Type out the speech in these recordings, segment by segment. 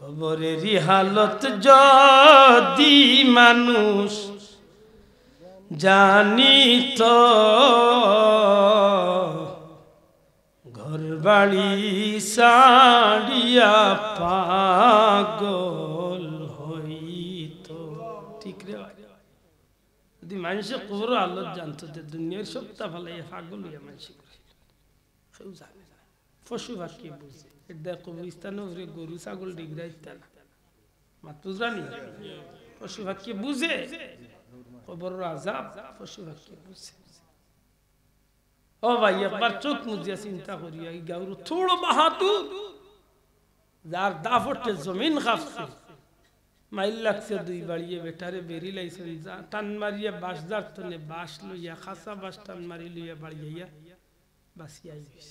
কবরের হালত যদি মানুষ জানিত ঘর বাড়ি সাড়িয়া পাগল হইত ঠিক রে যদি মানুষে কবর হালত জানতো যে দুনিয়ার সত্তা ভালো পাগল হইয়া মানুষ কেউ জানে না পশু পাখি বুঝে এটা কবরস্থানের উপরে গরু ছাগল ডিগরা ইত্যাদি মাতুজরানি পশু পাখি বুঝে কবর আজাব পশু পাখি বুঝে ও ভাই একবার চোখ মুজিয়া চিন্তা করিয়া এই গাউর থোড় বাহাতু যার দাফটে জমিন খাপছে মাইল লাগছে দুই বাড়িয়ে বেটারে বেরি লাইছে টান মারিয়া বাঁশ যার তনে বাঁশ লইয়া খাসা বাঁশ টান মারি লইয়া বাড়িয়া বাঁচিয়া আইছে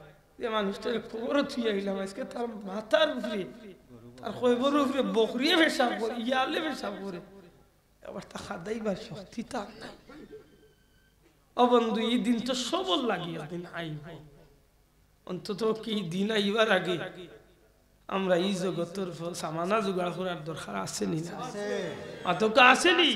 যে মানুষটার খবরও থুই আইলাম আজকে তার মাথার উপরে তার খবর উপরে বকরিয়ে পেশাব করে ইয়ালে পেশাব করে আবার তা খাদাইবার শক্তি তার নাই এই দিন তো সবল লাগিয়া দিন আইব অন্তত কি দিন আইবার আগে আমরা এই জগতের সামানা জোগাড় করার দরকার আসেনি না আসেনি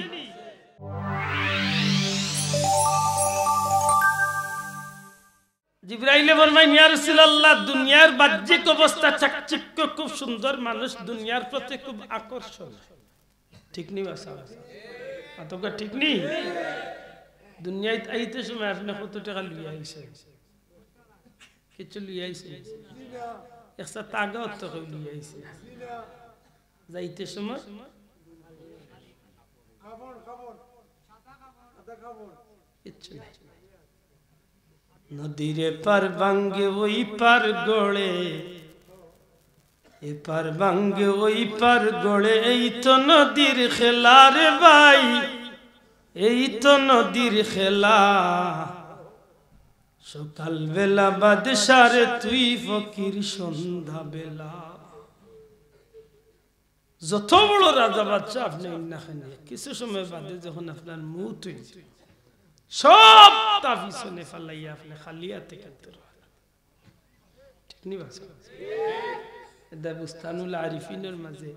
জিব্রাইলে বলবেন ইয়া রাসূলুল্লাহ দুনিয়ার বাহ্যিক অবস্থা চাকচিক্য খুব সুন্দর মানুষ দুনিয়ার প্রতি খুব আকর্ষণ ঠিক নি বাসা আতকা ঠিক নি দুনিয়ায় আইতে সময় আপনি কত টাকা লুই আইছে কিছু লুই আইছে একসা তাগা অত লুই আইছে যাইতে সময় কিছু নাই নদীর পার ভাঙ্গে ওই পর গড়ে এপার ভাঙ্গে ওই পর গড়ে এই তো নদীর খেলা রে ভাই এই তো নদীর খেলা সকাল বেলা বাদশারে তুই ফকির সন্ধ্যা বেলা যত বড় রাজা বাচ্চা আপনি না কিছু সময় বাদে যখন আপনার মুখ হয়েছে সব ঠিক নি বুস্তানুল আরিফিনের মাঝে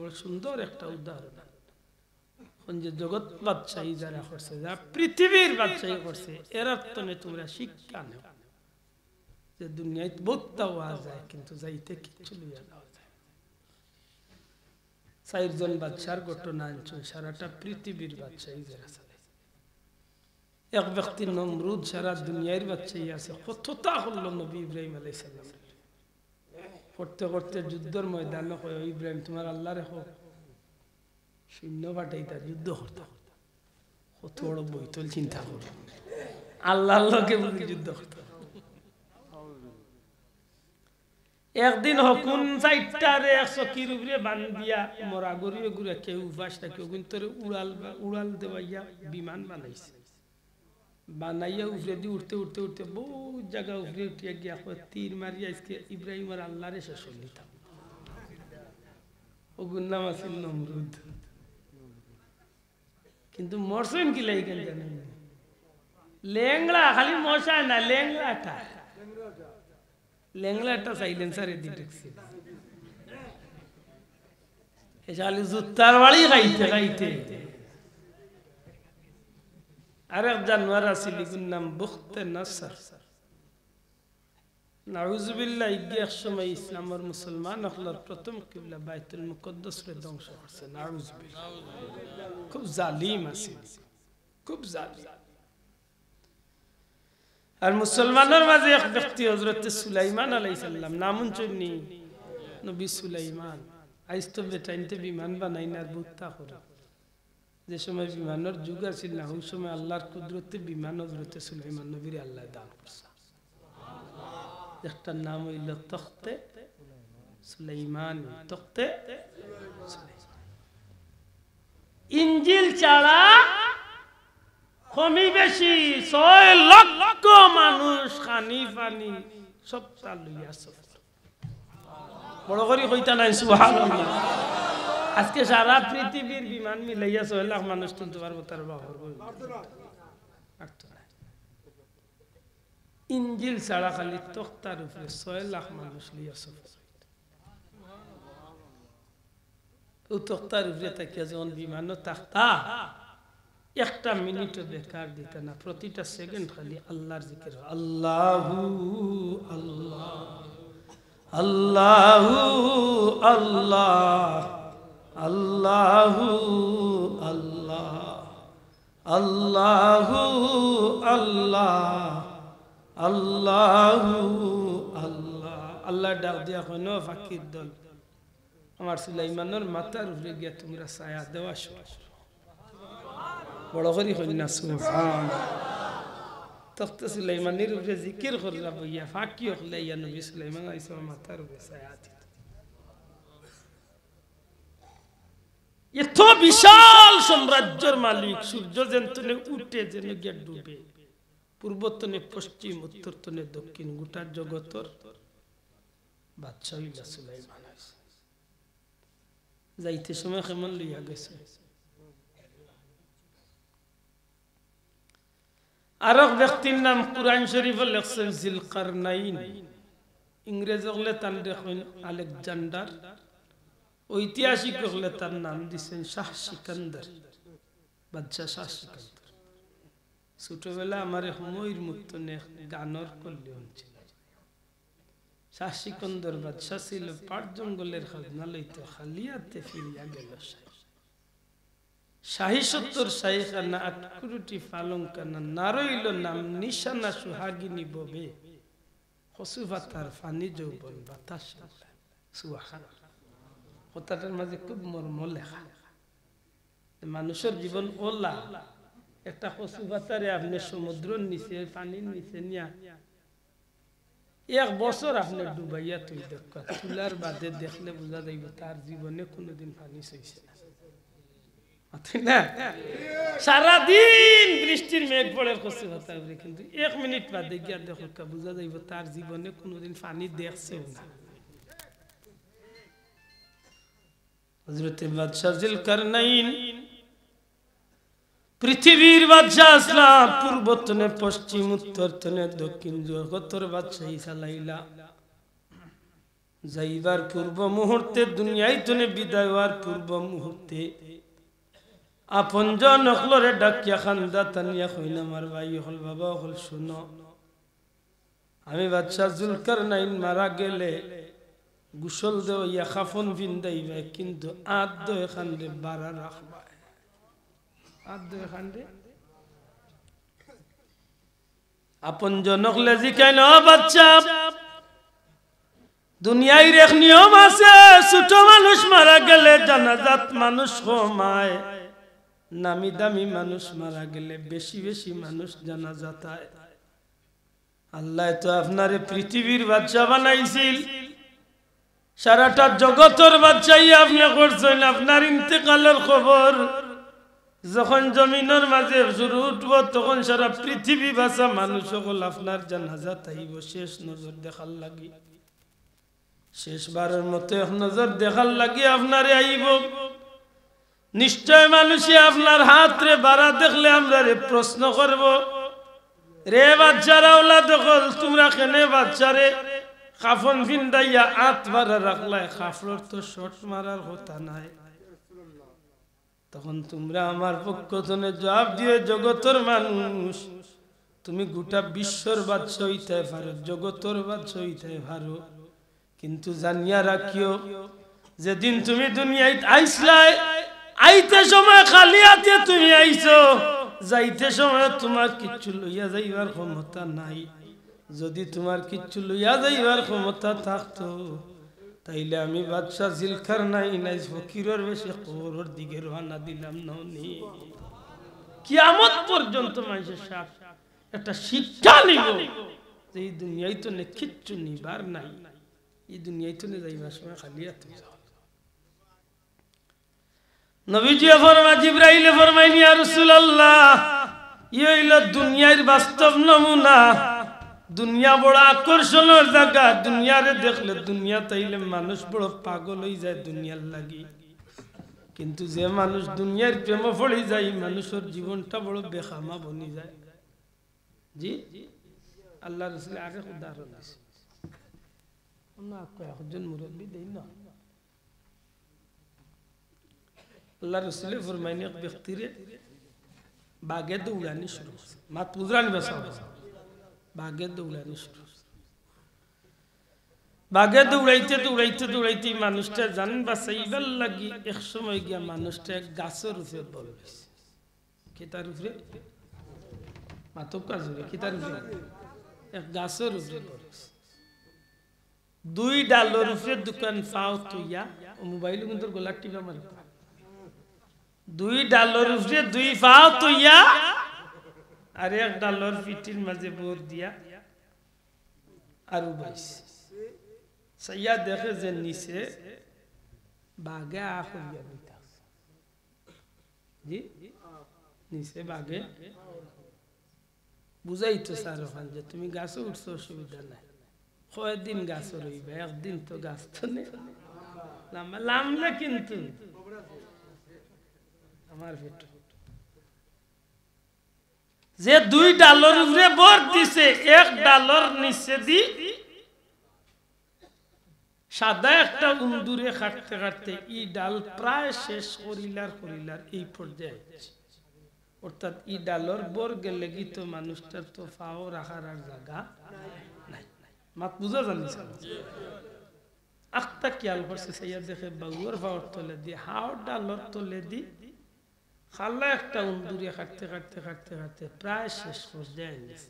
বড় সুন্দর একটা উদাহরণ যে জগৎ বাদশাহী যারা করছে যারা পৃথিবীর বাদশাহী করছে তোমরা শিক্ষা নেও যে দুনিয়ায় বোধটা হওয়া যায় কিন্তু যাইতে কিচ্ছু লইয়া চারজন ঘটনা আনছো সারাটা পৃথিবীর বাদশাহী যারা এক ব্যক্তির নমরুদ সারা দুনিয়ার বাচ্চাই আছে কতটা হল নবী ইব্রাহিম আলাইসাল্লাম করতে করতে যুদ্ধর ময়দান হয় ইব্রাহিম তোমার আল্লাহ রেখো শূন্য পাঠাই তার যুদ্ধ করতে কত বড় বৈতল চিন্তা আল্লাহ আল্লাহকে যুদ্ধ একদিন হকুন চাইটারে একশো কির উপরে বান্ধিয়া মরা গড়িয়ে ঘুরে কেউ উপাস না কেউ কিন্তু উড়াল উড়াল দেওয়াইয়া বিমান বানাইছে বানাইয়া উফরে দিয়ে উঠতে উঠতে উঠতে বহু জায়গা উফরে উঠিয়া গিয়া তীর মারি আজকে ইব্রাহিম আর আল্লাহরে শেষ নিতাম ওগুর নাম আছিল নমরুদ কিন্তু মরসেন কি লাই গেল জানেন লেংড়া খালি মশা না লেংড়াটা লেংড়াটা সাইলেন্সারে দিয়ে ঢুকছে এসে খালি জুত্তার বাড়ি খাইতে খাইতে আর এক জানোয়ার আছে লিগুর নাম বুখতে নাসার নাউজুবিল্লা ইগে এক সময় ইসলামের মুসলমান হকলার প্রথম কিবলা বাইতুল মুকদ্দসরে ধ্বংস করছে নাউজুবিল্লা খুব জালিম আছে খুব জালিম আর মুসলমানের মাঝে এক ব্যক্তি হজরত সুলাইমান আলাইসাল্লাম নামুন চন্নি নবী সুলাইমান আইস তো বেটাইনতে বিমান বানাই না বুত্তা করে যে সময় বিমানের যুগ আসিল না ওই সময় আল্লাহর কুদরতে বিমান হজরতে সুলাইমান নবীর আল্লাহ দান একটার নাম হইল তখতে সুলাইমান তখতে ইঞ্জিল ছাড়া কমি বেশি ছয় লক্ষ মানুষ খানি পানি সব চালুইয়া সব বড় করে হইতা নাই সুহান আজকে সারা পৃথিবীর বিমান মিলাইয়া চল্লাখ মানুষ তুলতে পারবো তার বাবর ইঞ্জিল ছাড়া খালি তক্তার উপরে ছয় লাখ মানুষ লইয়া সফর ও তক্তার উপরে তাকিয়া যেমন বিমানও তাক্তা একটা মিনিটও বেকার দিতে না প্রতিটা সেকেন্ড খালি আল্লাহর জিকির আল্লাহু আল্লাহ আল্লাহু আল্লাহ الله الله الله الله الله الله আল্লাহ ডাক দিয়া হয় ন ফাঁকির দল আমার সুলাইমানোর মাথার উপরে গিয়া তোমরা ছায়া দেওয়া বড় করি হই না সুফান তখন সুলাইমানের উপরে জিকির করলা বইয়া ফাঁকি হলে ইয়া নবী সুলাইমান আইসা মাথার উপরে ছায়া দিত এত বিশাল সাম্রাজ্যের মালিক সূর্য যেন উঠে যেন গিয়ে ডুবে পূর্বতনে পশ্চিম তনে দক্ষিণ গোটা জগতর যাইতে সময় কেমন লইয়া গেছে আরক ব্যক্তির নাম কুরআন শরীফ লেখছেন জিলকারনাইন ইংরেজ হলে তান দেখেন আলেকজান্ডার ঐতিহাসিক হলে তার নাম দিচ্ছেন শাহ সিকান্দার বাদশাহ শাহ সিকান্দার ছোটবেলা আমার সময়ের মতো গানর করলে ছিল শাহ সিকন্দর বাদশাহ ছিল পাট জঙ্গলের খাজনা লইতে খালিয়াতে ফিরিয়া গেল শাহী সত্তর শাহীখানা আট কোটি পালংকানা কানা নারইল নাম নিশানা সুহাগিনী ববে হসুবাতার ফানি যৌবন বাতাস সুহানা কথাটার মাঝে খুব মর্ম লেখা মানুষের জীবন ওল্লা একটা কচু পাতারে আপনি সমুদ্রের নিচে পানির নিচে নিয়া এক বছর আপনি ডুবাইয়া তুই দেখ তুলার বাদে দেখলে বোঝা যাইব তার জীবনে কোনোদিন পানি সইছে না সারাদিন বৃষ্টির মেঘ পড়ে কচু পাতার উপরে কিন্তু এক মিনিট বাদে গিয়া দেখো বোঝা যাইব তার জীবনে কোনোদিন পানি দেখছেও না হজরত বাদশাহিল কারনাইন পৃথিবীর বাদশাহ আসলাম পূর্বতনে পশ্চিম উত্তরতনে দক্ষিণ জগতর বাদশাহী চালাইলা যাইবার পূর্ব মুহূর্তে দুনিয়াই তনে বিদায় হওয়ার পূর্ব মুহূর্তে আপন জন অকলরে ডাকিয়া খান্দা তানিয়া হইল আমার ভাই হল বাবা হল শুনো আমি বাদশাহ জুলকার নাইন মারা গেলে গুসল দেওয়া খাফন ভিন্দাইবে কিন্তু আদ্য এখান রে বাড়া রাখবা আদ্য এখান রে আপন জনকলে জিকাইন বাচ্চা দুনিয়ায় রেখ নিয়ম আছে ছোট মানুষ মারা গেলে জানাজাত মানুষ কমায় নামি দামি মানুষ মারা গেলে বেশি বেশি মানুষ যাতায় আল্লাহ তো আপনার পৃথিবীর বাচ্চা বানাইছিল সারাটা জগতের বাচ্চাই আপনি করছেন আপনার ইন্তেকালের খবর যখন জমিনের মাঝে শুরু উঠব তখন সারা পৃথিবী ভাষা মানুষ সকল আপনার জানাজা তাইব শেষ নজর দেখার লাগি শেষবারের মতো নজর দেখার লাগি আপনারে আইব নিশ্চয় মানুষই আপনার হাত রে বাড়া দেখলে আমরা রে প্রশ্ন করব রে বাচ্চারা ওলা দখল তোমরা কেনে বাচ্চারে কাফন বিন্দাইয়া আত মারা রাখলাই কাফড়র তো শট মারার হতা নাই তখন তোমরা আমার পক্ষ ধনে জবাব দিয়ে জগতর মানুষ তুমি গোটা বিশ্বর বাদশাহ হইতে পারো জগতর বাদশাহ হইতে পারো কিন্তু জানিয়া রাখিও যেদিন তুমি দুনিয়ায় আইসলাই আইতে সময় খালি হাতে তুমি আইছো যাইতে সময় তোমার কিচ্ছু লইয়া যাইবার ক্ষমতা নাই যদি তোমার কিচ্ছু লইয়া যাইবার ক্ষমতা থাকতো তাইলে আমি বাদশাহ জিলখার নাই নাই ফকিরের বেশি খবরের দিকে রোহানা দিলাম নি কিয়ামত পর্যন্ত মানুষের সাথ একটা শিক্ষা নিব যে এই দুনিয়ায় তো নে কিচ্ছু নিবার নাই এই দুনিয়ায় তো নে যাইবার সময় খালি এত নবীজি ফরমা জিব্রাইলে ফরমাইনি আর রাসূলুল্লাহ ই ইয়ে হইল দুনিয়ার বাস্তব নমুনা দুনিয়া বড় আকর্ষণের জায়গা দুনিয়ারে দেখলে দুনিয়া তাইলে মানুষ বড় পাগল হয়ে যায় দুনিয়ার লাগি কিন্তু যে মানুষ দুনিয়ার প্রেম ফলে যায় মানুষের জীবনটা বড় বেখামা বনি যায় জি আল্লাহ রসুল আরেক উদাহরণ আছে একজন মুরব্বী দেই না আল্লাহ রসুল ফরমাইনি এক ব্যক্তিরে বাগে দৌড়ানি শুরু মাত উজরানি বেসা ভাগ্যের বাগে দৌড়াইতে দৌড়াইতে দৌড়াইতে মানুষটা জান সেইবার লাগি এক সময় গিয়া মানুষটা গাছের উপরে খেতার উপরে মাতব কাজ হবে খেতার উপরে এক গাছের উপরে দুই ডালোর উপরে দোকান পাও তুইয়া মোবাইল কিন্তু গোলার টিপা মারি দুই ডালোর উপরে দুই পাও তুইয়া আর এক ডালর পিঠির মাঝে বোর দিয়া আরো বাইছে সাইয়া দেখে যে নিচে বাঘে আহরিয়া দিতে জি নিচে বাঘে বুঝাইতো স্যার ওখান যে তুমি গাছে উঠছো অসুবিধা নাই কয়েকদিন গাছ রইবে একদিন তো গাছ তো নেই লামলে কিন্তু আমার পেট্রোল যে দুই ডালর উপরে বর দিছে এক ডালর নিচে দি সাদা একটা উন্দুরে কাটতে কাটতে ই ডাল প্রায় শেষ করিলার করিলার এই পর্যায়ে অর্থাৎ ই ডালর বর গেলে কি তো মানুষটার তো ফাও রাখার আর জায়গা নাই মাত বুঝা জানিস আখটা খেয়াল করছে সেইয়া দেখে বাগুয়ার ফাওয়ার তলে দি হাওয়ার ডালর তলে দি খাল্লা একটা উন্দুরে কাটতে কাটতে কাটতে কাটতে প্রায় শেষ পর্যায়ে আনিছে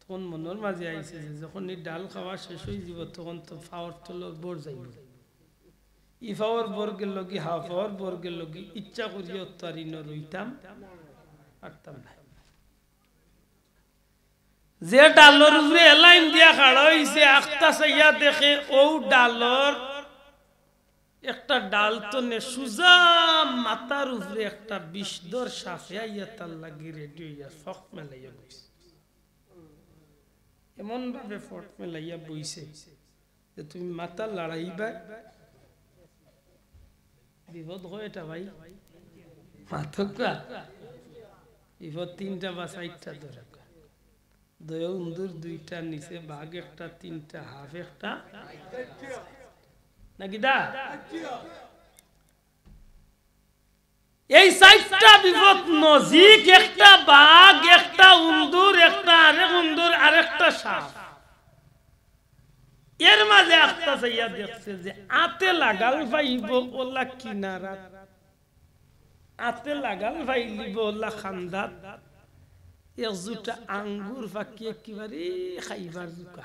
তখন মনের মাঝে আইছে যে যখন এই ডাল খাওয়া শেষ হয়ে যাব তখন তো ফাওয়ার তল বোর যাইব ই ফাওয়ার বোর বর্গের লগি হা ফাওয়ার গেল কি ইচ্ছা করি অত্যারি ন রইতাম আটতাম না যে ডালর উপরে এলাইন দিয়া খাড়া হইছে আখতা সাইয়া দেখে ও ডালর একটা ডাল তো সুজা মাথার উপরে একটা বিষদর সাফে আইয়া লাগি ফক বইছে এমন ভাবে ফট মেলাইয়া বইছে যে তুমি মাথা লড়াইবা বিপদ হয় এটা ভাই মাথকা বিপদ তিনটা বা চারটা ধরে দয় উন্দুর দুইটা নিচে বাঘ একটা তিনটা হাফ একটা এই চারটা বিপদ নজিক একটা বাঘ একটা উন্দুর একটা আরেক উন্দুর আরেকটা সাপ এর মাঝে আস্তা চাইয়া দেখছে যে আতে লাগাল পাইব ওলা কিনারা আতে লাগাল পাইলিব ওলা খান্দাত একজোটা আঙ্গুর ফাঁকিয়ে কিবারে খাইবার জোকা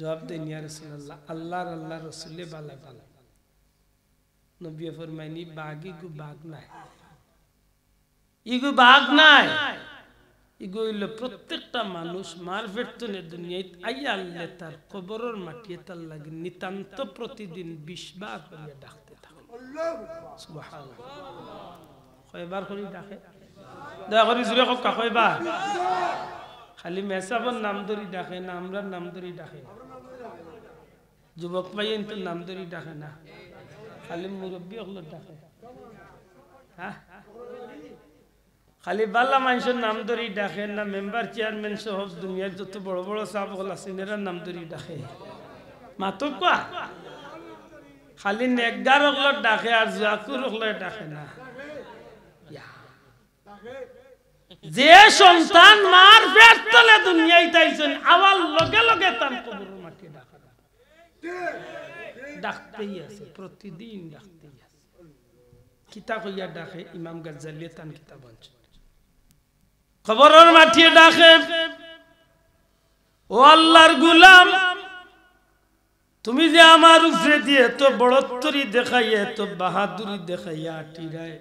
জবাব দেন ইয়া রসুল্লাহ আল্লাহর আল্লাহ রসুল্লে বালাই বালাই নবী ফরমাইনি বাঘ ইগু বাঘ নাই ইগু বাঘ নাই ইগু হইল প্রত্যেকটা মানুষ মার ফেরতনে দুনিয়ায় আইয়া আল্লাহ তার কবরের মাটিয়ে তার লাগে নিতান্ত প্রতিদিন বিশ বার করিয়া ডাকতে থাকে কয়বার করি ডাকে দয়া করি জুড়ে কক্কা কয়বার খালি মেসাবর নাম ধরি ডাকে না আমরার নাম ধরি ডাকে না যুবক মাইয়েন তো নাম ধরি ডাকে না খালি মুরব্বী হলো ডাকে হ্যাঁ? খালি বাল্লা মানুষের নাম ধরি ডাকে না মেম্বার চেয়ারম্যান সহ দুনিয়ার যত বড় বড় সাপ হল সিনেরার নাম ধরি ডাকে মাতো কোয়া খালি নেগার ওগুলো ডাকে আর জাকুর ওগুলো ডাকে না যে সন্তান মার পেট তলে দুনিয়ায় তাইছেন আবার লগে লগে তার কবর ডাকতেই আছে প্রতিদিন ডাকতেই আছে কিতা কইয়া ডাকে ইমাম গাজ্জালিয়ে তান কিতাব খবরের মাঠিয়ে ডাকে ও আল্লাহর গুলাম তুমি যে আমার উপরে দিয়ে তো বড়ত্তরি দেখাইয়া এত বাহাদুরি দেখাইয়া আটিরায়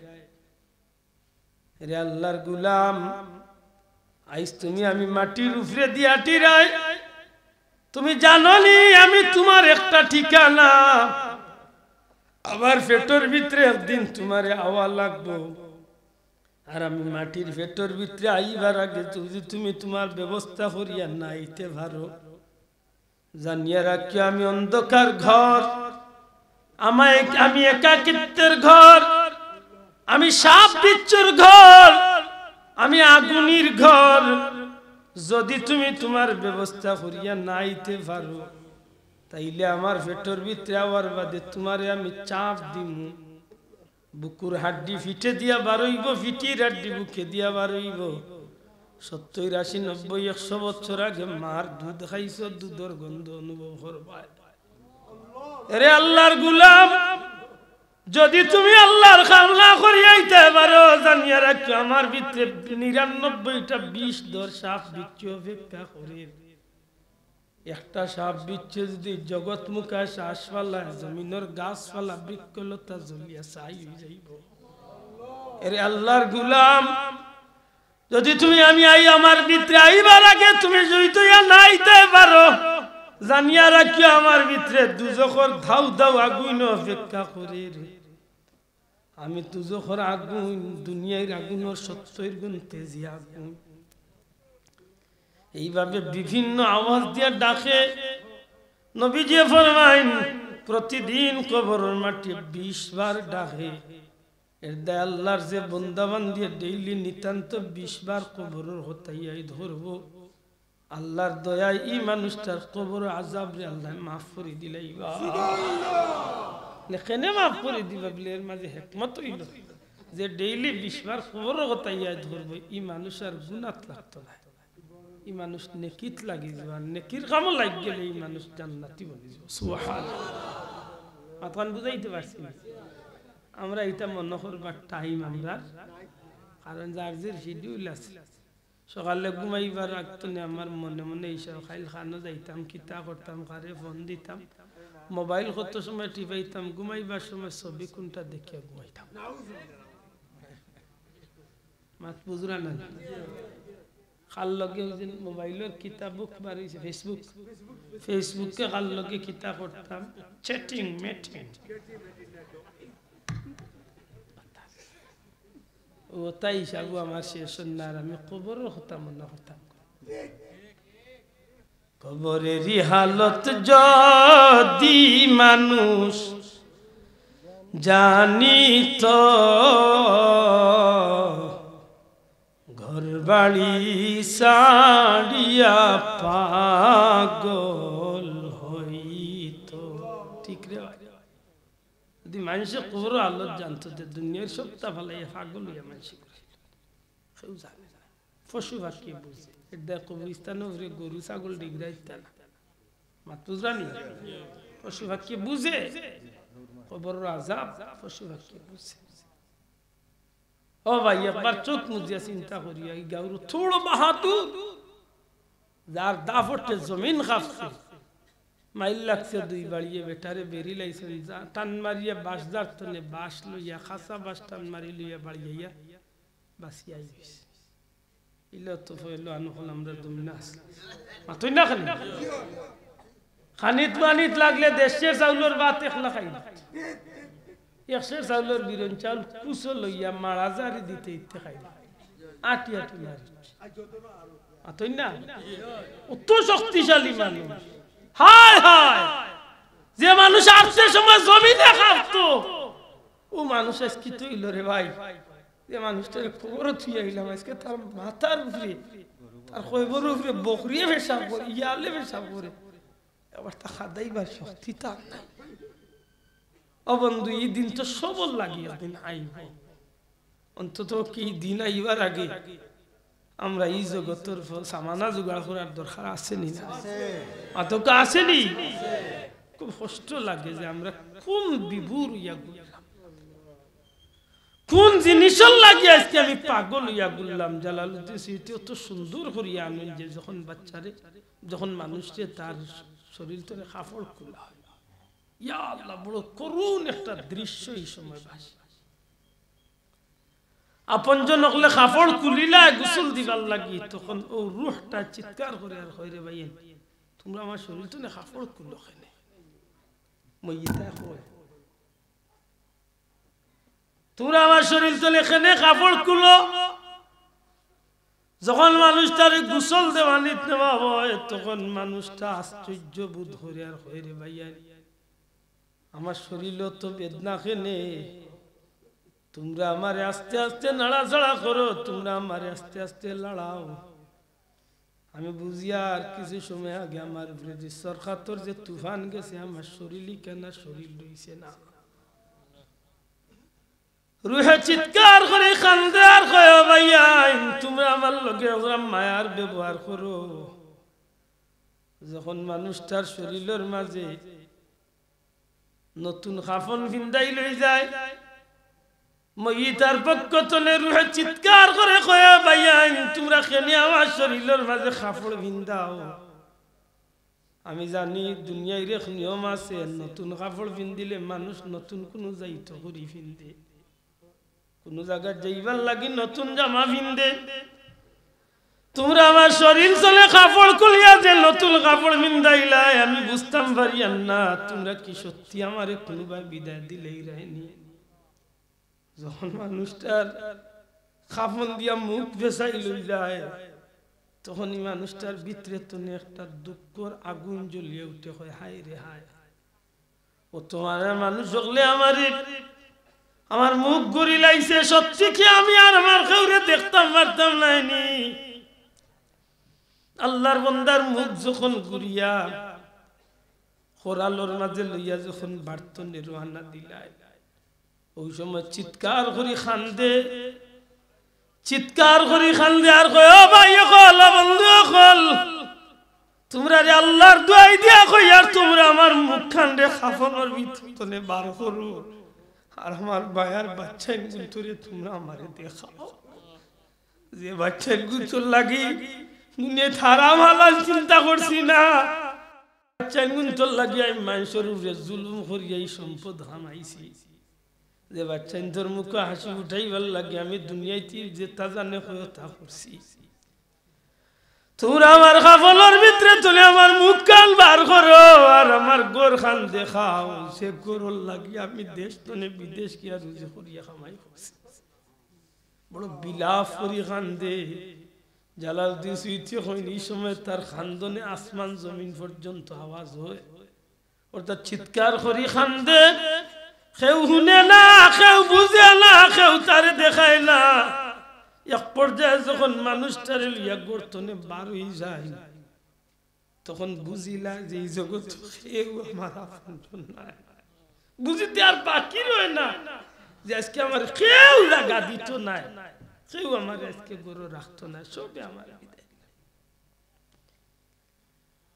রে আল্লাহর গুলাম আইস তুমি আমি মাটির উপরে দিয়ে আটিরায় তুমি জাননি আমি তোমার একটা ঠিকানা আবার পেটোর ভিতরে একদিন তোমার আওয়া লাগবো আর আমি মাটির পেটোর ভিতরে আইবার আগে যদি তুমি তোমার ব্যবস্থা করিয়া নাইতে ভারো জানিয়া রাখি আমি অন্ধকার ঘর আমায় আমি একাকিত্বের ঘর আমি সাপ বিচ্ছুর ঘর আমি আগুনির ঘর যদি তুমি তোমার ব্যবস্থা করিয়া নাইতে পারো তাইলে আমার পেটের ভিতরে আওয়ার বাদে তোমার আমি চাপ দিমু বুকুর হাড্ডি ফিটে দিয়া বারইব ফিটির হাড্ডি বুকে দিয়া বারইব সত্তর আশি নব্বই একশো বছর আগে মার দুধ খাইছ দুধর গন্ধ অনুভব করবায় আরে আল্লাহর গুলাম যদি তুমি আল্লাহর খামলা করিয়াইতে পারো জানিয়া রাখো আমার ভিতরে নিরানব্বইটা বিষ দর সাপ বিচ্ছু অপেক্ষা করে একটা সাপ বিচ্ছে যদি জগৎ মুখা শ্বাসওয়ালা জমিনের গাছওয়ালা বৃক্ষলতা জমিয়া সাই হয়ে যাইব এরে আল্লাহর গুলাম যদি তুমি আমি আই আমার ভিতরে আইবার আগে তুমি যদি তুইয়া নাইতে পারো জানিয়া রাখিও আমার ভিতরে দুজকর ধাউ ধাউ আগুন অপেক্ষা করে আমি দুজখর আগুন দুনিয়ার ও সত্যের গুণ তেজি আগুন এইভাবে বিভিন্ন আওয়াজ দিয়ে ডাকে নবীজি ফরমাইন প্রতিদিন কবর মাটি বিশ বার ডাকে এর দে আল্লাহর যে বন্দাবান দিয়ে ডেইলি নিতান্ত বিশ বার কবর হতাইয়াই ধরবো আল্লাহর দয়ায় এই মানুষটার কবর আজাব রে আল্লাহ মাফ করে দিলাই লেখেনে মাফ করে দিবা বলে এর মাঝে হেকমত যে ডেইলি বিশবার খবর কথা ইয়া ধরবে ই মানুষ আর গুণাত লাগতো না ই মানুষ নেকিত লাগি যাওয়া নেকির কামও লাগি গেলে ই মানুষ জান্নাতি বনে যাবো সুহাল মাতখান বুঝাইতে পারছি আমরা এটা মনে করবার টাইম আমরা কারণ যার যে শিডিউল আছে সকালে ঘুমাইবার রাখতো না আমার মনে মনে এইসব খাইল খানো যাইতাম কিতা করতাম কারে ফোন দিতাম মোবাইল কত সময় টিপাইতাম ঘুমাইবার সময় ছবি কোনটা দেখিয়া ঘুমাইতাম মাত বুঝরা না কাল লগে ওইদিন মোবাইলের বুক বাড়িছে ফেসবুক ফেসবুকে কাল লগে কিতাব করতাম চ্যাটিং মেটিং ওটাই হিসাবও আমার শেষ না আমি কবরও হতাম না হতাম কবরেরই হালত যদি মানুষ জানিত ঘর বাড়ি সাড়িয়া পাগল হইত ঠিক রে যদি মানুষের কবর আলোর জানত যে দুনিয়ার সবটা ভালো পাগল হইয়া মানুষ পশু পাখি বুঝে এটা কবরিস্তান উপরে গরু ছাগল পশু পাখি বুঝে কবর পশু পাখি বুঝে ও ভাই একবার চোখ মুজিয়া চিন্তা করিয়া এই গাউর থোড় বাহাতু যার দাফটে জমিন মাইল লাগছে দুই বাড়িয়ে বেটারে বেরি লাইছে টান মারিয়া বাঁশ যার তনে বাঁশ লইয়া খাসা বাঁশ টান মারি লইয়া বাড়িয়া বাঁচিয়া যাইছে ইল্লা তো ফইলো আনু হল আমরা তুমি না আসলে মাতুই না খানি খানিত মানিত লাগলে দেশের চাউলের বাত একলা খাই একশের চাউলের বিরন চাউল কুচো লইয়া মারা জারি দিতে ইতে খাই আটি আটি মারি মাতুই না অত শক্তিশালী মানুষ হায় হায় যে মানুষ আসছে সময় জমিনে খাটতো ও মানুষ আজকে তৈল রে ভাই যে মানুষটার খবর থুয়ে গেলাম আজকে তার মাথার উপরে তার খবর উপরে বকরিয়ে পেশাব করে ইয়ালে পেশাব করে এবার তা খাদাইবার শক্তি তার নাই অবন্ধু এই দিন তো সবল লাগিয়া দিন আইব অন্তত কি দিন আইবার আগে আমরা এই জগতের সামানা জোগাড় করার দরকার আসেনি না আতঙ্ক আসেনি খুব কষ্ট লাগে যে আমরা কোন বিভুর ইয়া কোন জিনিসের লাগে আজকে আমি পাগল হইয়া বললাম জালালুদ্দিন সিটি অত সুন্দর হরিয়া আমি যে যখন বাচ্চারে যখন মানুষকে তার শরীর থেকে কাপড় খোলা হয় এই সময় লাগি তখন তোমরা আমার শরীর তো না কাপড় খুলো খেনে মই হয় তোমরা আমার শরীর তো এখানে কাপড় কুলো যখন মানুষটার গুসল দেওয়া নিতে হয় তখন মানুষটা আশ্চর্য বোধ আর হয়ে রে ভাইয়া আমার শরীর তো বেদনা খেলে তোমরা আমারে আস্তে আস্তে নাড়াচাড়া করো তোমরা আমারে আস্তে আস্তে লড়াও আমি বুঝিয়া আর কিছু সময় আগে আমার সরকার তোর যে তুফান গেছে আমার শরীরই কেনা শরীর রইছে না রুহে চিৎকার করে খান্দার কয় ভাইয়া তোমরা আমার লগে ওরা মায়ার ব্যবহার করো যখন মানুষটার শরীরের মাঝে নতুন হাফন ভিন্দাই লই যায় মই মইতার পক্ষ তলে রুহে চিৎকার করে কয়া ভাইয়া তোমরা কেন আমার শরীরের মাঝে খাফড় ভিন্দাও আমি জানি দুনিয়ায় রেখ নিয়ম আছে নতুন কাপড় পিন্দিলে মানুষ নতুন কোনো যাইত করি পিন্দে কোনো জায়গায় যেইবার লাগি নতুন জামা ভিন্দে তোমরা আমার শরীর চলে কাপড় খুলিয়া যে নতুন কাপড় মিন্দাইলাই আমি বুঝতাম পারিয়ান না তোমরা কি সত্যি আমার কোনোভাই বিদায় দিলেই রায়নি যখন মানুষটার খাপন দিয়া মুখ ভেসাই লই যায় তখনই মানুষটার ভিতরে তনে একটা দুঃখর আগুন জ্বলিয়ে উঠে হয় হায় রে হায় ও তোমার মানুষ হলে আমার আমার মুখ ঘুরি লাইছে সত্যি কি আমি আর আমার কাউরে দেখতাম পারতাম নাইনি আল্লাহর বন্দার মুখ যখন ঘুরিয়া খোরালোর মাঝে লইয়া যখন বার্তনে রোহানা দিলাই ওই সময় চিৎকার করি খান্দে চিৎকার করি খান্দে আর কয় ও ভাই কল বন্ধু কল তোমরা রে আল্লাহর দোয়াই দিয়া কই আর তোমরা আমার মুখ খান্দে খাফনের ভিতরে বার করো আর আমার বায়ার বাচ্চার গুতুরে তোমরা আমারে দেখাও যে বাচ্চা বাচ্চার গুতুর লাগে দুনিয়া থারা মালা চিন্তা করছি না বাচ্চার গুতুর লাগে আমি মানুষের উপরে জুলুম করিয়া এই সম্পদ হামাইছি যে বাচ্চা বাচ্চার মুখে হাসি ভাল লাগে আমি দুনিয়ায় যে তাজানে হয়ে তা করছি তোর আমার খাফলের ভিতরে তুলে আমার মুখ কাল বার করো আর আমার গোর খান দেখাও সে গোরল লাগি আমি দেশ তনে বিদেশ কি আর রুজি করিয়া খামাই করছি বড় বিলাপ করি খান দে জালালউদ্দিন সুইথি হয়নি এই সময় তার খান্দনে আসমান জমিন পর্যন্ত আওয়াজ হয় অর্থাৎ চিৎকার করি খান দে কেউ শুনে না কেউ বুঝে না কেউ তারে দেখায় না এক পর্যায়ে যখন মানুষটারে ইয়া গর্তনে বার হয়ে যায় তখন বুঝিলা যে এই জগৎ আমার বুঝিতে আর বাকি রয়ে না যে আজকে আমার কেউ লাগা দিত না কেউ আমার আজকে গরু রাখতো না সবই আমার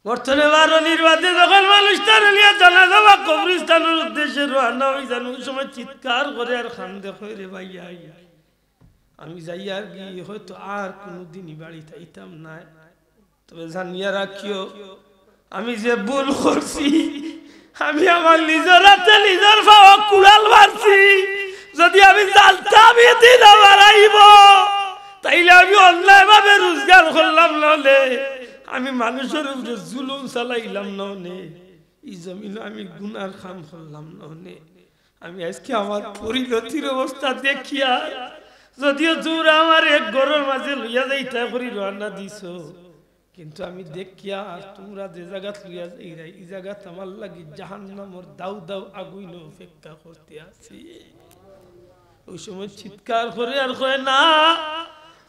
বর্তমানে বারো নির্বাচনে যখন মানুষ তার নিয়ে জানা যাবা কবরিস্তানের উদ্দেশ্যে রওনা হয়ে জানো সময় চিৎকার করে আর খান দেখো রে ভাইয়া আমি যাইয়া গিয়ে হয়তো আর কোনোদিনই বাড়ি থাইতাম না তবে জানিয়া রাখিও আমি যে ভুল করছি আমি আমার নিজের হাতে নিজের পাওয়া কুড়াল মারছি যদি আমি জানতাম এদিন আমার আইব তাইলে আমি অন্যায় ভাবে রোজগার করলাম নলে আমি মানুষের উপরে জুলুম চালাইলাম ননে এই জমিন আমি গুনার খাম করলাম ননে আমি আজকে আমার পরিণতির অবস্থা দেখিয়া যদিও জোর আমার এক গরুর মাঝে লইয়া যাইতা করি রান্না দিছ কিন্তু আমি দেখিয়া আর তোমরা যে জায়গা লইয়া যাই এই জায়গা আমার লাগি জাহান নামর দাউ দাউ আগুইল অপেক্ষা করতে আছি ওই সময় চিৎকার করে আর কয় না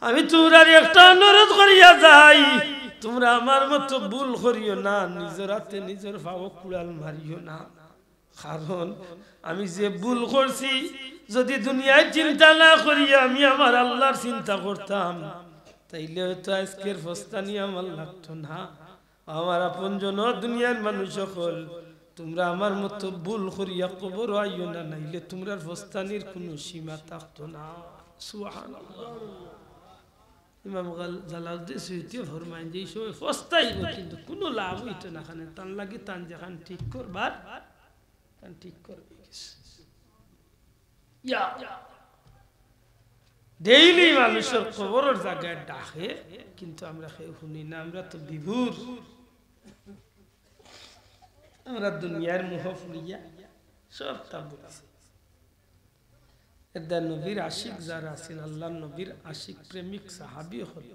আমি তোমরা একটা অনুরোধ করিয়া যাই তোমরা আমার মতো ভুল করিও না নিজের হাতে নিজের ভাবক কুড়াল মারিও না কারণ আমি যে ভুল করছি যদি দুনিয়ায় চিন্তা না করি আমি আমার আল্লাহর চিন্তা করতাম তাইলে হয়তো আজকের ফস্তানি আমার লাগত না আমার আপন জন দুনিয়ার মানুষ সকল তোমরা আমার মতো ভুল করিয়া কবর আইও না নাইলে তোমরা ফস্তানির কোনো সীমা থাকত না ইমাম জালালুদ্দিন সুইতিও ফরমাইন যে এই সময় ফস্তাইব কিন্তু কোনো লাভ হইতো না খানে তান লাগে তান যেখান ঠিক করবার তখন ঠিক করবে ডেইলি মানুষের খবরের জায়গায় ডাকে কিন্তু আমরা সেই শুনি না আমরা তো বিভুর আমরা দুনিয়ার মুহ ফুলিয়া সব তা বলেছি এদা নবীর আশিক যারা আছেন আল্লাহ নবীর আশিক প্রেমিক সাহাবি হল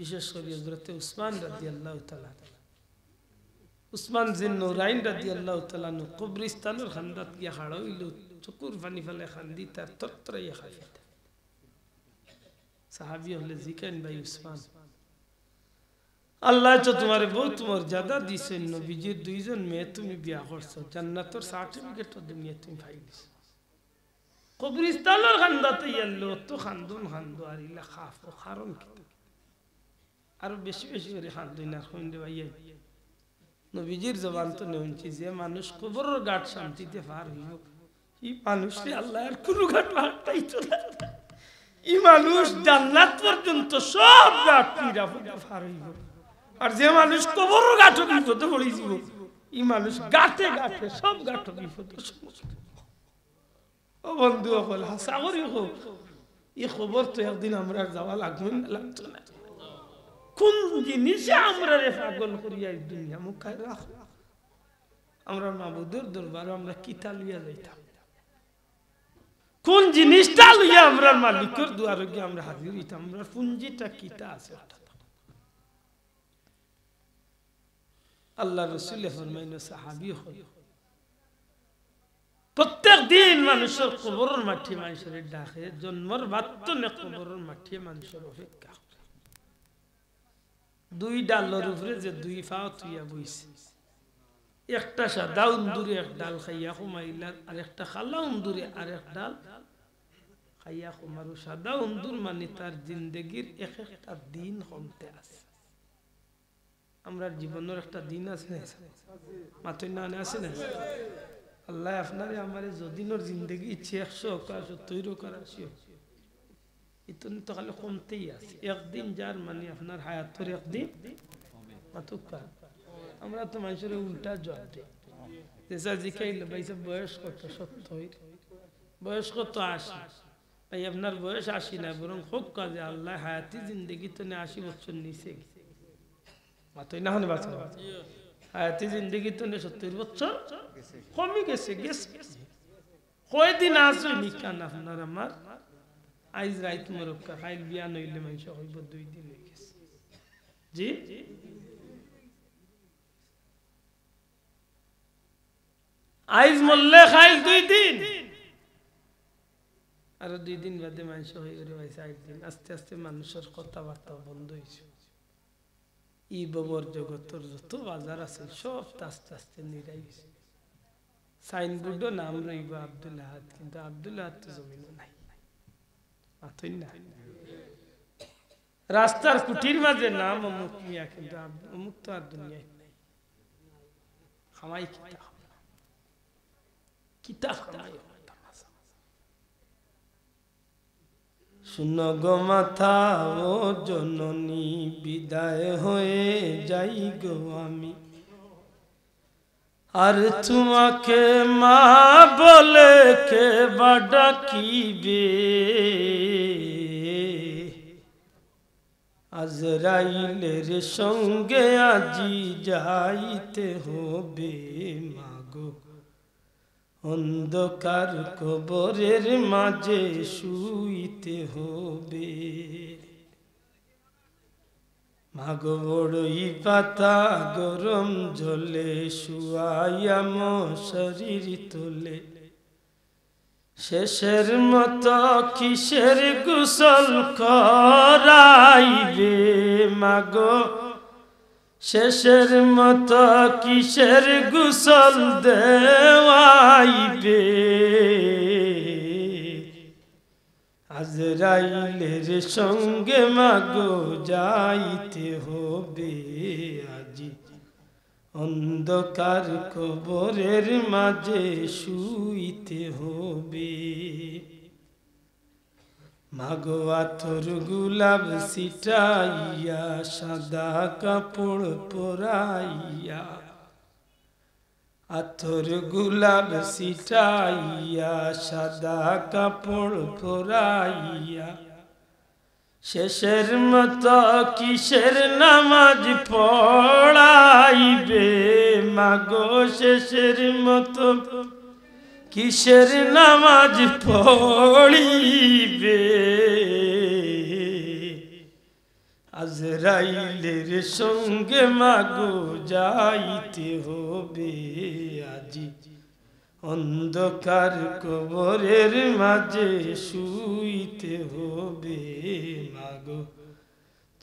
বিশেষ করে হজরতে উসমান রাজি আল্লাহ তালা উসমান জিন্ন রাইন রাদি আল্লাহ তালানু কবরিস্তানের খান্দাত গিয়া হাড়াইল চকুর পানি ফেলে খান্দি তার তত্র ইয়া খাইয়া সাহাবি হলে জিকেন ভাই উসমান আল্লাহ তো তোমার বউ তোমার জাদা দিছেন নবীজির দুইজন মেয়ে তুমি বিয়া করছো জান্নাতর সার্টিফিকেট মেয়ে তুমি ভাই দিছ কবরিস্তানের খান্দাতে ইয়াল্লো তো খান্দুন খান্দু আর ইলা খাফ কারণ আর বেশি বেশি করে খান্দুন আর খুন দেওয়া নবীজির জবান তো নেউনছি যে মানুষ কবর গাঠ শান্তিতে পার হইল মানুষ মানুষে আল্লাহ আর কোনো ঘাট পারটাই চলে ই মানুষ জান্নাত পর্যন্ত সব গাঠ নিরাপদে পার হইব আর যে মানুষ কবর গাঠ বিপদে পড়ে যাব ই মানুষ গাঠে গাঠে সব গাঠ বিপদে ও বন্ধু হল হাসাগরি হোক এ খবর তো একদিন আমরা যাওয়া লাগবে না লাগতো না কোন জিনিসে আমরা পাগল করিয়া দুনিয়া মুখ রাখ আমরা মাবুদুর দরবার আমরা কিতা লইয়া যাইতাম কোন জিনিসটা লইয়া আমরা মালিকের দুয়ারে গিয়ে আমরা হাজির হইতাম আমরা পুঞ্জিটা কিতা আছে আল্লাহ রসুল ফরমাইন সাহাবি হই প্রত্যেক দিন মানুষের কবরের মাঠে মানুষের ডাকে জন্মর ভাত কবরের মাঠে মানুষের অপেক্ষা দুই ডালের উপরে যে দুই ফা তুইয়া বইছে একটা সাদা উন্দুরে এক ডাল খাইয়া সোমাইলার আর একটা খালা উন্দুরে আর এক ডাল খাইয়া কমার সাদা উন্দুর মানে তার জিন্দগির এক একটা দিন কমতে আছে আমরা জীবনের একটা দিন আছে না মাথুর না আছে না আল্লাহ আপনারে আমার যদিনের জিন্দগি ইচ্ছে একশো হোক তৈরি সত্তরও করা ইতুন তো খালি কমতেই আছে একদিন যার মানে আপনার হায়াতর একদিন মাতুকা আমরা তো মানুষের উল্টা জল দিই যেসা জিখাইলে ভাইসা বয়স কত সত্তর বয়স কত আশি ভাই আপনার বয়স আশি না বরং খুব কাজে আল্লাহ হায়াতি জিন্দগি তো না আশি বছর নিচে মাতই না হলে বাঁচা হায়াতি জিন্দগি তো না সত্তর বছর কমে গেছে গেছে কয়দিন আসবে নিকান আপনার আমার আইজ রাইত মোরক্কা খাইল বিয়া নইলে মানুষ হইব দুই দিন হয়ে গেছে জি আইজ মল্লে খাইল দুই দিন আরো দুই দিন বাদে মানুষ হয়ে গেলে পাইছে আট দিন আস্তে আস্তে মানুষের কথাবার্তা বন্ধ হয়েছে ই ববর জগতের যত বাজার আছে সব আস্তে আস্তে নিরাই সাইনবোর্ডও নাম রইব আব্দুল আহাদ কিন্তু আব্দুল আহাদ তো জমিনও নাই রাস্তার কুটির মাঝে নাম অমুক মিয়া কিন্তু অমুক তো আর দুনিয়ায় খামাই গো মাথা ও জননী বিদায় হয়ে যাই গো আমি আর তোমাকে মা বলে কে বা ডাকিবে আজরাইলের সঙ্গে আজি যাইতে হবে মাগো অন্ধকার কবরের মাঝে শুইতে হবে মাগো বড়ই পাতা গরম জলে শুয়াইয়াম শরীর তোলে শেষের মতো কিসের কুশল করাইবে মাগ শেষের মতো কিসের গুসল দেওয়াইবে আজরাইলের সঙ্গে মাগো যাইতে হবে আজি অন্ধকার কবরের মাঝে শুইতে হবে মাগো আথর গুলাব সিটাইয়া সাদা কাপড় পরাইয়া আথর গুলাল সিটাইয়া সাদা কাপড় পরাইয়া শেষের মতো কিসের নামাজ পড়াইবে মাগো শেষের মতো কিসের নামাজ পড়িবে আজরাইলের সঙ্গে মাগো যাইতে হবে আজি অন্ধকার কবরের মাঝে শুইতে হবে মাগো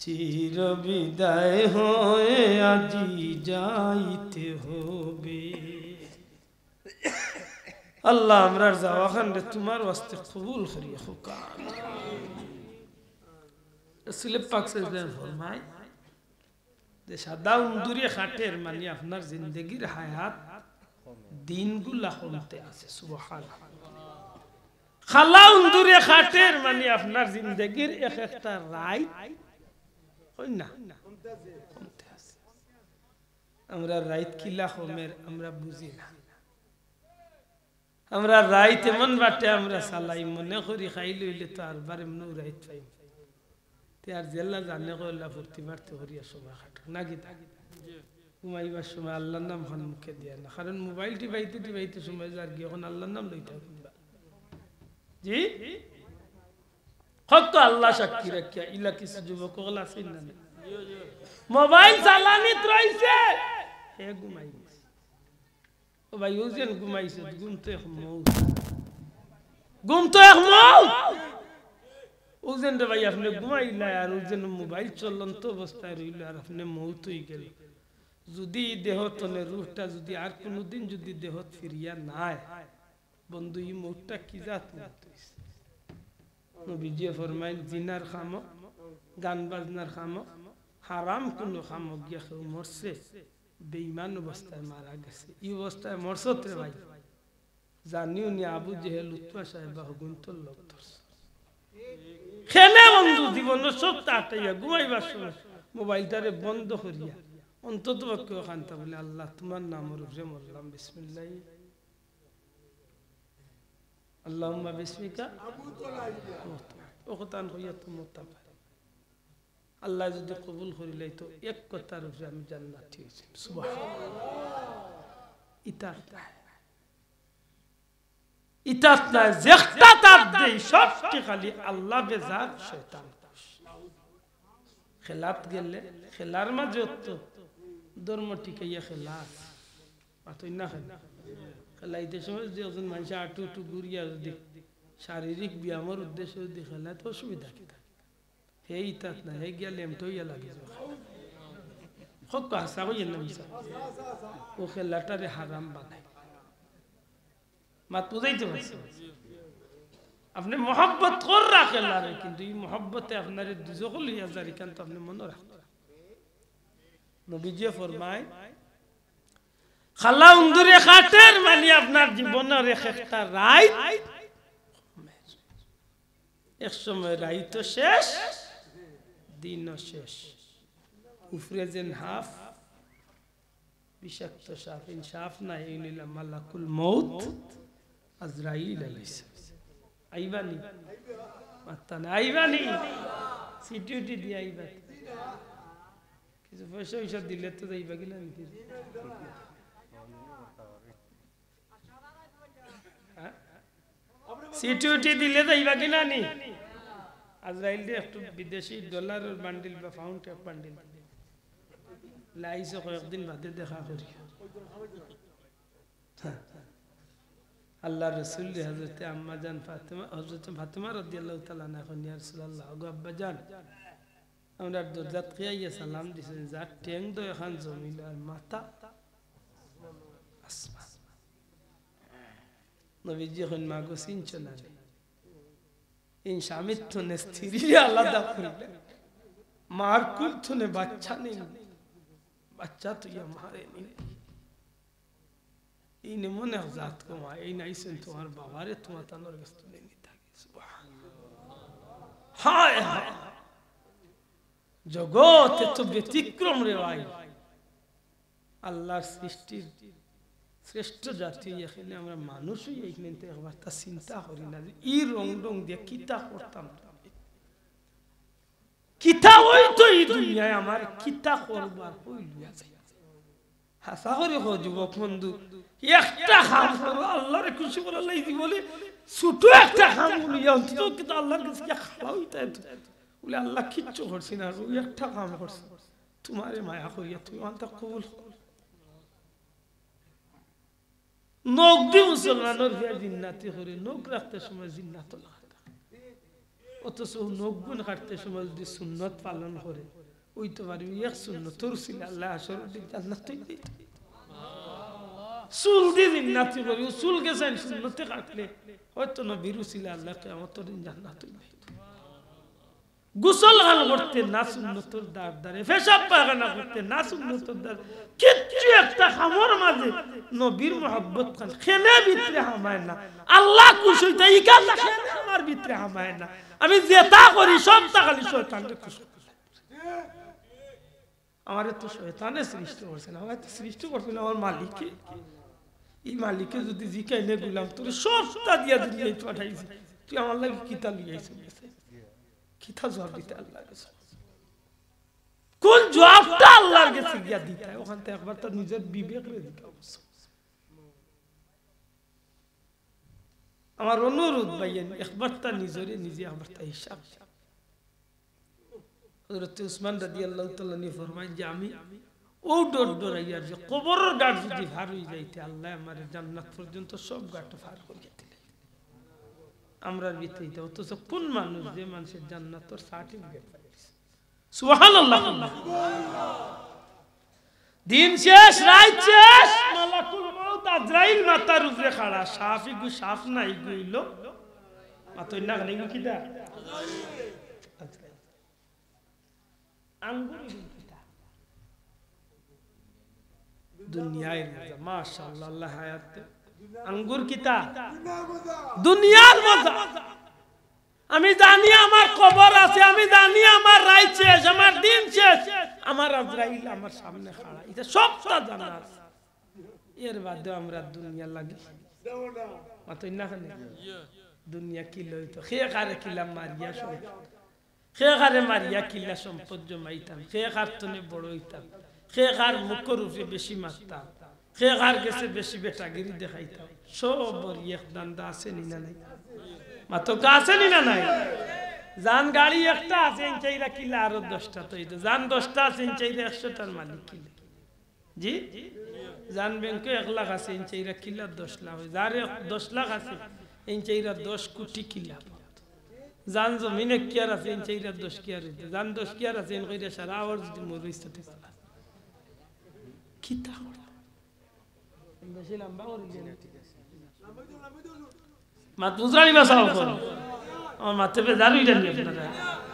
চির বিদায় হয়ে আজি যাইতে হবে আল্লাহ আমরার যাওয়া খান তোমার বাস্তে কবুল হরিয়া হোক আপনার জিন্দগির হায়াত দিনগুলা কমতে আছে খাটের মানে আপনার জিন্দগির এক একটা রায় না আমরা রাইত কিলা হোমের আমরা বুঝি না আমরা রাইত এমন বাটে আমরা সালাই মনে করি খাই লইলে তো আর বার এমন রাইত পাইম তে আর জেলা জানে কল্লা ফুর্তি মারতে করিয়া সময় খাটো না গীতা ঘুমাইবার সময় আল্লাহর নাম খান মুখে দিয়া না কারণ মোবাইল টিপাইতে টিপাইতে সময় যার গিয়ে এখন আল্লাহর নাম লইতে কিনবা জি হক আল্লাহ সাক্ষী রাখিয়া ইলা কিছু যুবক গলা আছেন না মোবাইল চালানিত রইছে হে ঘুমাই ও ভাই ওজন ঘুমাইছে ঘুম তো এখন মৌ ঘুম তো এখন মৌ ওজেনটা ভাই আপনি ঘুমাইলা আর ওজেন মোবাইল চলন্ত অবস্থায় রইল আর আপনি মৌত হয়ে গেল যদি দেহ তলে রুহটা যদি আর কোনোদিন যদি দেহ ফিরিয়া নাই বন্ধু ই মৌটটা কি জাত নবীজিয়ে ফরমাইল জিনার খাম গান বাজনার খাম হারাম কোনো খাম গিয়া কেউ মরছে বেইমান অবস্থায় মারা গেছে ই অবস্থায় মরছত রে ভাই জানিও নি আবু জেহেল উত্তর সাহেব হগুন্তর লোক ধরছে খেলে বন্ধু জীবন সত্য আটাইয়া ঘুমাইবার সময় মোবাইলটারে বন্ধ করিয়া অন্তত পক্ষে ওখানটা বলে আল্লাহ তোমার নামের উপরে মরলাম বিসমিল্লাই আল্লাহ বিসমিকা ওকতান হইয়া তুমি তাপাই আল্লাহ যদি কবুল করিলাই তো এক কথার উপরে আমি জান্নাতি হয়েছি ইতার তাই ইতাস না জেখটা তার দেই সবটি খালি আল্লাহ বেজার শয়তান খেলাত গেলে খেলার মাঝে তো ধর্ম টিকাইয়া খেলা পাথই না খেলা খেলাইতে সময় যে একজন মানুষ আটু টু ঘুরিয়া যদি শারীরিক ব্যায়ামের উদ্দেশ্যে যদি খেলা তো অসুবিধা কি থাকে হে ইতাস না হে গিয়া লেমটো ইয়া লাগে হক আসা হইয়া নামসা ও খেলাটারে হারাম বানায় মাত বুঝাইতে আপনি মহব্বত কর রাখেন আরে কিন্তু এই মহব্বতে আপনার দুজকল হইয়া যার এখান তো আপনি মনে রাখেন নবীজিয়ে ফরমায় খালা উন্দুরে খাটের মানে আপনার জীবনের এক একটা রায় এক সময় রাই তো শেষ দিনও শেষ উফরে যেন হাফ বিষাক্ত সাফ সাপ ইনসাফ নাই ইউনিলা মৌত মৌত আজরাইল আইসা আইবানি মাত্তা না আইবানি সিটিউটি দি আইবা কিছু পয়সা পয়সা দিলে তো যাইবা কিনা নাকি হ্যাঁ? সিটিউটি দিলে যাইবা কিনা নি আজরাইল দিয়ে একটু বিদেশি ডলারের বান্ডিল বা পাউন্ড এক বান্ডিল লাইছে কয়েকদিন বাদে দেখা করি হ্যাঁ আল্লাহ রসুল হজরত আম্মা জান ফাতেমা হজরত ফাতেমা রদি আল্লাহ তালা এখন ইয়া রসুল আল্লাহ আব্বা জান আমরা দরজাত খেয়াইয়া সালাম দিছেন যার ট্যাং তো এখন জমিল আর মাথা নবীজি এখন ইন স্বামীর থনে স্ত্রী আলাদা করিলেন মার কুল থনে বাচ্চা নেই বাচ্চা তুই মারে নিলেন এই মনে জাত কমা এই তোমার বাবারে তোমার তানোর জগৎ এত ব্যতিক্রম রে ভাই আল্লাহর সৃষ্টির শ্রেষ্ঠ জাতি এখানে আমরা মানুষই এইখানে একবার তা চিন্তা করি না যে ই রং রং দিয়ে কিতা করতাম কিতা ওই তো এই দুনিয়ায় আমার কিতা করবার কই লুয়া হাসা করে হো যুবক বন্ধু একটা হাম করো আল্লাহরে খুশি করে লাইছি বলে ছোট একটা হাম উলিয়া অন্তত কিন্তু আল্লাহর কাছে নখ দি মুসলমানের ভিয়া জিন্নাতি নখ রাখতে সময় জিন্নাত অথচ নখ গুণ কাটতে সময় যদি সুন্নত পালন করে ওই তোমার এক শূন্য আল্লাহ আল্লাহ তুই দিত চুল দিয়ে দিন বলি চুল গেছেন শূন্যতে কাটলে হয়তো না বিরু ছিল আল্লাহ কেমন তোর জান্নাত তুই দিত গোসল হাল করতে না সুন্নতর দার দারে ফেসাব করতে না দার কিচ্ছু একটা হামর মাঝে নবীর মোহাব্বত খান খেলে ভিতরে হামায় না আল্লাহ খুশ হইতে ইকাল খেলে আমার ভিতরে হামায় না আমি যেটা করি সব তা খালি শয়তানকে খুশ আমার তো শয়তানে সৃষ্টি করছে না আমার তো সৃষ্টি করছে না আমার মালিক এই মালিককে যদি জিকাইলে গুলাম তোর সবটা দিয়া যদি এই পাঠাইছি তুই আমার লাগে কিতা লুইয়াইছ কিতা জবাব দিতে আল্লাহ গেছে কোন জবাবটা আল্লাহর কাছে গিয়া দিতে ওখান থেকে একবার তার নিজের বিবেক রে দিতে অবশ্য আমার অনুরোধ ভাইয়া একবার তার নিজরে নিজে একবার তার হিসাব হজরত উসমান রাজি আল্লাহ তাল্লাহ ফরমাইন যে আমি ও ডর ডরাইয়ার যে কবরের গাঠ যদি ভার হয়ে যাইতে আল্লাহ আমার জান্নাত পর্যন্ত সব গাঠ ভার করিয়া দিলে আমরা ভিতরে দিতে অথচ কোন মানুষ যে মানুষের জান্নাতর সার্টিফিকেট সুহান আল্লাহ দিন শেষ রাত শেষ মালাকুল মউত আজরাইল মাতার উপরে খাড়া সাফি গু সাফ নাই গুইলো মাতই না নেগু কিদা আজরাইল আঙ্গুরি দুনিয়ায় মজা মাশাআল্লাহ হায়াত আঙ্গুর কিতা দুনিয়ার মজা আমি জানি আমার কবর আছে আমি জানি আমার রায় শেষ আমার দিন শেষ আমার আজরাইল আমার সামনে খাড়া এটা সবটা জানা আছে এর বাদে আমরা দুনিয়া লাগি মাতই না দুনিয়া কি লইতো খেয়ে কারে কিলাম মারিয়া সব খেখারে মারিয়া কিল্লা সম্পদ জমাইতাম খেখার তনে বড় হইতাম খেখার মুখ উপরে বেশি মারতাম খেখার গেছে বেশি বেটাগিরি দেখাইতাম সব বরিয়া দান্দা আছে নি না নাই মাতকা আছে নি না নাই যান গাড়ি একটা আছে চাইরা কিলা আরো দশটা তৈরি যান দশটা আছে চাইরা একশোটার মালিক কিলে জি যান ব্যাংক এক লাখ আছে ইঞ্চাইরা কিলা দশ লাখ হয় যার দশ লাখ আছে ইঞ্চাইরা দশ কোটি কিলা জান জমিনে কিয়ার আছেন সেইটা দোষ কিয়ার হইতে জান দোষ কিয়ার আছেন কইরা সারা আওয়ার যদি মরু ইস্তাতে কিতা বেশি লম্বা করে মাত মুজরানি বাসাও করো আমার মাতে বেজার হইলেন আপনারা